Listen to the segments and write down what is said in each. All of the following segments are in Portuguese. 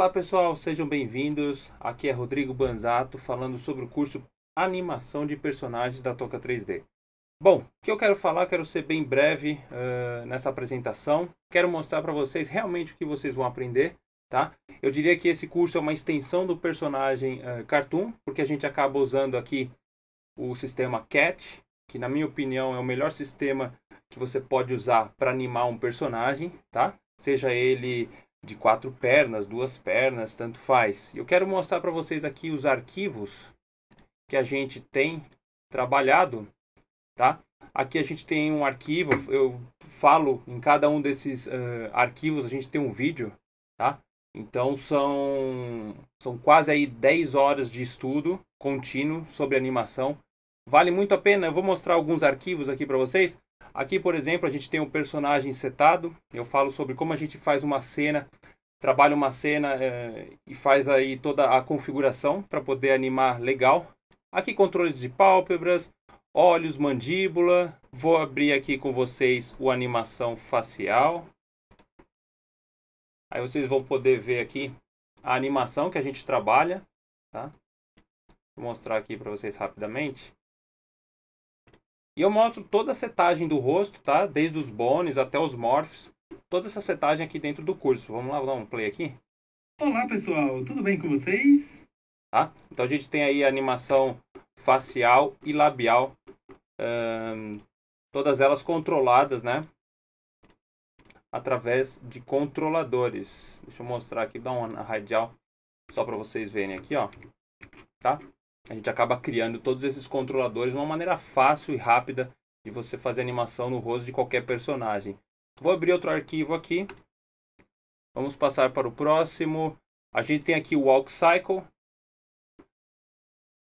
Olá pessoal, sejam bem-vindos. Aqui é Rodrigo Banzato falando sobre o curso Animação de Personagens da Toca 3D. Bom, o que eu quero falar, quero ser bem breve uh, nessa apresentação. Quero mostrar para vocês realmente o que vocês vão aprender, tá? Eu diria que esse curso é uma extensão do personagem uh, Cartoon, porque a gente acaba usando aqui o sistema CAT, que na minha opinião é o melhor sistema que você pode usar para animar um personagem, tá? Seja ele de quatro pernas, duas pernas, tanto faz. Eu quero mostrar para vocês aqui os arquivos que a gente tem trabalhado, tá? Aqui a gente tem um arquivo, eu falo em cada um desses uh, arquivos, a gente tem um vídeo, tá? Então são, são quase aí 10 horas de estudo contínuo sobre animação. Vale muito a pena, eu vou mostrar alguns arquivos aqui para vocês. Aqui, por exemplo, a gente tem um personagem setado. Eu falo sobre como a gente faz uma cena, trabalha uma cena é, e faz aí toda a configuração para poder animar legal. Aqui controles de pálpebras, olhos, mandíbula. Vou abrir aqui com vocês o animação facial. Aí vocês vão poder ver aqui a animação que a gente trabalha, tá? Vou mostrar aqui para vocês rapidamente. E eu mostro toda a setagem do rosto, tá? Desde os bones até os morphs. Toda essa setagem aqui dentro do curso. Vamos lá, vamos dar um play aqui? Olá, pessoal. Tudo bem com vocês? Tá? Então a gente tem aí a animação facial e labial. Um, todas elas controladas, né? Através de controladores. Deixa eu mostrar aqui, dar uma radial. Só para vocês verem aqui, ó. Tá? a gente acaba criando todos esses controladores de uma maneira fácil e rápida de você fazer animação no rosto de qualquer personagem. Vou abrir outro arquivo aqui. Vamos passar para o próximo. A gente tem aqui o Walk Cycle,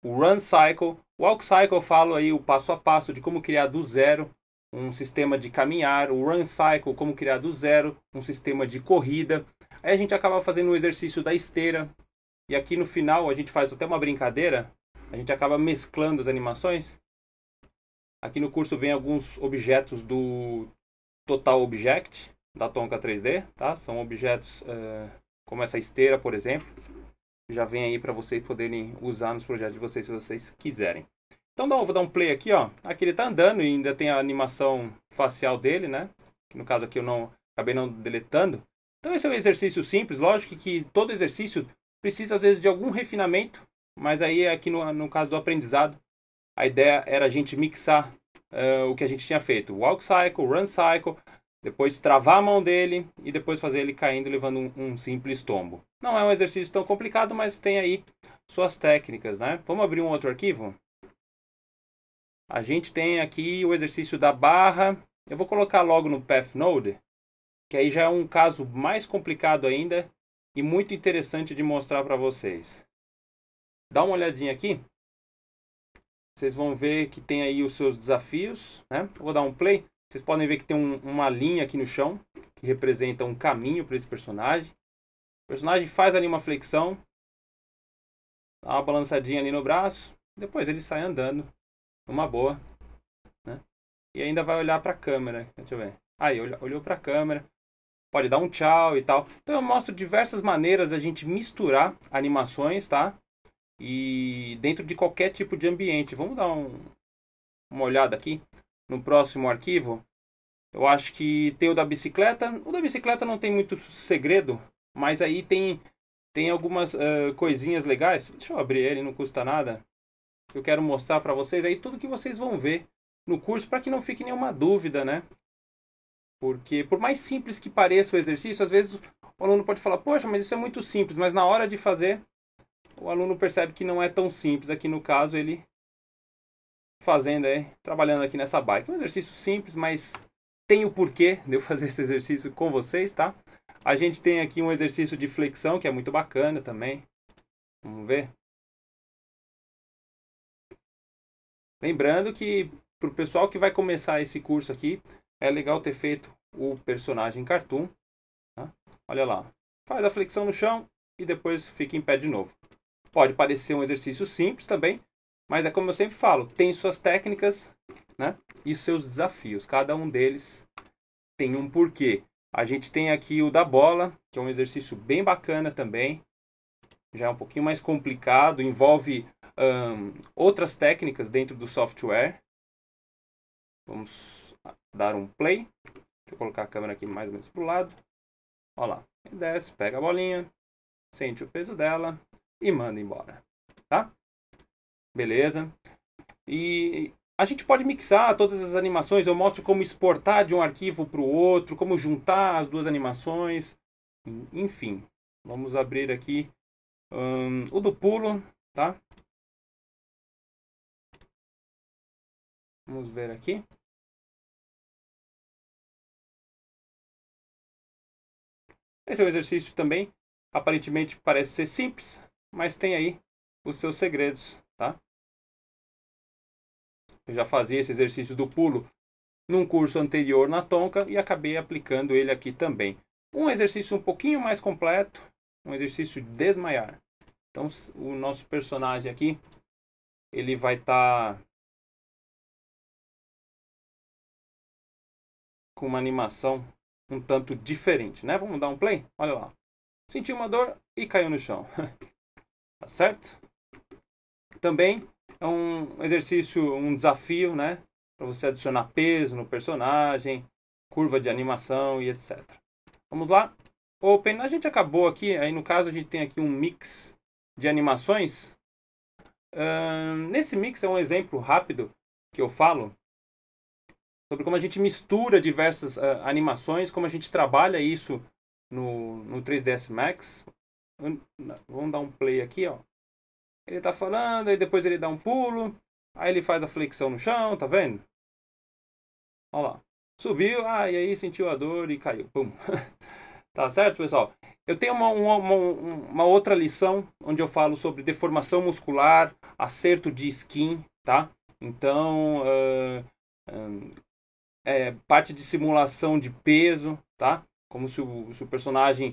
o Run Cycle. O Walk Cycle eu falo aí o passo a passo de como criar do zero um sistema de caminhar, o Run Cycle, como criar do zero um sistema de corrida. Aí a gente acaba fazendo o um exercício da esteira. E aqui no final a gente faz até uma brincadeira a gente acaba mesclando as animações. Aqui no curso vem alguns objetos do Total Object da Tonka 3D, tá? São objetos uh, como essa esteira, por exemplo. Já vem aí para vocês poderem usar nos projetos de vocês se vocês quiserem. Então dá, vou dar um play aqui, ó. Aqui ele está andando e ainda tem a animação facial dele, né? Que no caso aqui eu não acabei não deletando. Então esse é um exercício simples, lógico que todo exercício precisa às vezes de algum refinamento mas aí, aqui no, no caso do aprendizado, a ideia era a gente mixar uh, o que a gente tinha feito. Walk cycle, run cycle, depois travar a mão dele e depois fazer ele caindo levando um, um, simples tombo. Não é um exercício tão complicado, mas tem aí suas técnicas, né? Vamos abrir um outro arquivo? A gente tem aqui o exercício da barra. Eu vou colocar logo no Path Node, que aí já é um caso mais complicado ainda e muito interessante de mostrar para vocês. Dá uma olhadinha aqui. Vocês vão ver que tem aí os seus desafios, né? Vou dar um play. Vocês podem ver que tem um, uma linha aqui no chão, que representa um caminho para esse personagem. O personagem faz ali uma flexão, dá uma balançadinha ali no braço, depois ele sai andando, uma boa, né? E ainda vai olhar para a câmera, deixa eu ver. Aí, olhou para a câmera, pode dar um tchau e tal. Então eu mostro diversas maneiras a gente misturar animações, tá? e dentro de qualquer tipo de ambiente. Vamos dar um, uma olhada aqui no próximo arquivo. Eu acho que tem o da bicicleta. O da bicicleta não tem muito segredo, mas aí tem, tem algumas uh, coisinhas legais. Deixa eu abrir ele, não custa nada. Eu quero mostrar para vocês aí tudo que vocês vão ver no curso para que não fique nenhuma dúvida, né? Porque por mais simples que pareça o exercício, às vezes o aluno pode falar, poxa, mas isso é muito simples, mas na hora de fazer o aluno percebe que não é tão simples. Aqui no caso, ele fazendo, aí é, trabalhando aqui nessa bike. É um exercício simples, mas tem o porquê de eu fazer esse exercício com vocês, tá? A gente tem aqui um exercício de flexão, que é muito bacana também. Vamos ver? Lembrando que para o pessoal que vai começar esse curso aqui, é legal ter feito o personagem cartoon. Tá? Olha lá, faz a flexão no chão e depois fica em pé de novo. Pode parecer um exercício simples também, mas é como eu sempre falo, tem suas técnicas né, e seus desafios. Cada um deles tem um porquê. A gente tem aqui o da bola, que é um exercício bem bacana também. Já é um pouquinho mais complicado, envolve um, outras técnicas dentro do software. Vamos dar um play. Deixa eu colocar a câmera aqui mais ou menos para o lado. Olha lá. Desce, pega a bolinha, sente o peso dela, e manda embora, tá? Beleza? E a gente pode mixar todas as animações, eu mostro como exportar de um arquivo para o outro, como juntar as duas animações, enfim. Vamos abrir aqui um, o do pulo, tá? Vamos ver aqui. Esse é um exercício também, aparentemente parece ser simples, mas tem aí os seus segredos, tá? Eu já fazia esse exercício do pulo num curso anterior na Tonka e acabei aplicando ele aqui também. Um exercício um pouquinho mais completo, um exercício de desmaiar. Então o nosso personagem aqui, ele vai estar tá com uma animação um tanto diferente, né? Vamos dar um play? Olha lá. Sentiu uma dor e caiu no chão. Tá certo? Também é um exercício, um desafio, né? Para você adicionar peso no personagem, curva de animação e etc. Vamos lá? Open, a gente acabou aqui, aí no caso a gente tem aqui um mix de animações. Uh, nesse mix é um exemplo rápido que eu falo sobre como a gente mistura diversas uh, animações, como a gente trabalha isso no, no 3ds Max, Vamos dar um play aqui, ó. Ele tá falando, aí depois ele dá um pulo. Aí ele faz a flexão no chão, tá vendo? Olha lá. Subiu, ah, e aí sentiu a dor e caiu. Pum. tá certo, pessoal? Eu tenho uma, uma, uma, outra lição onde eu falo sobre deformação muscular, acerto de skin, tá? Então, uh, é parte de simulação de peso, tá? Como se o, se o personagem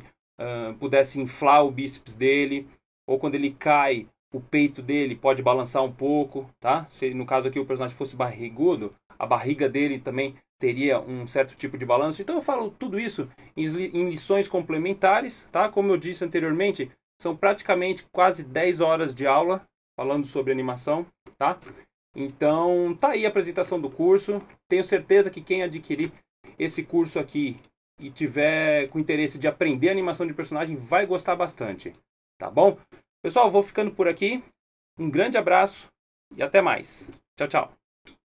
pudesse inflar o bíceps dele, ou quando ele cai, o peito dele pode balançar um pouco, tá? Se no caso aqui o personagem fosse barrigudo, a barriga dele também teria um certo tipo de balanço. Então eu falo tudo isso em lições complementares, tá? Como eu disse anteriormente, são praticamente quase 10 horas de aula falando sobre animação, tá? Então, tá aí a apresentação do curso. Tenho certeza que quem adquirir esse curso aqui e tiver com interesse de aprender animação de personagem, vai gostar bastante. Tá bom? Pessoal, vou ficando por aqui. Um grande abraço e até mais. Tchau, tchau.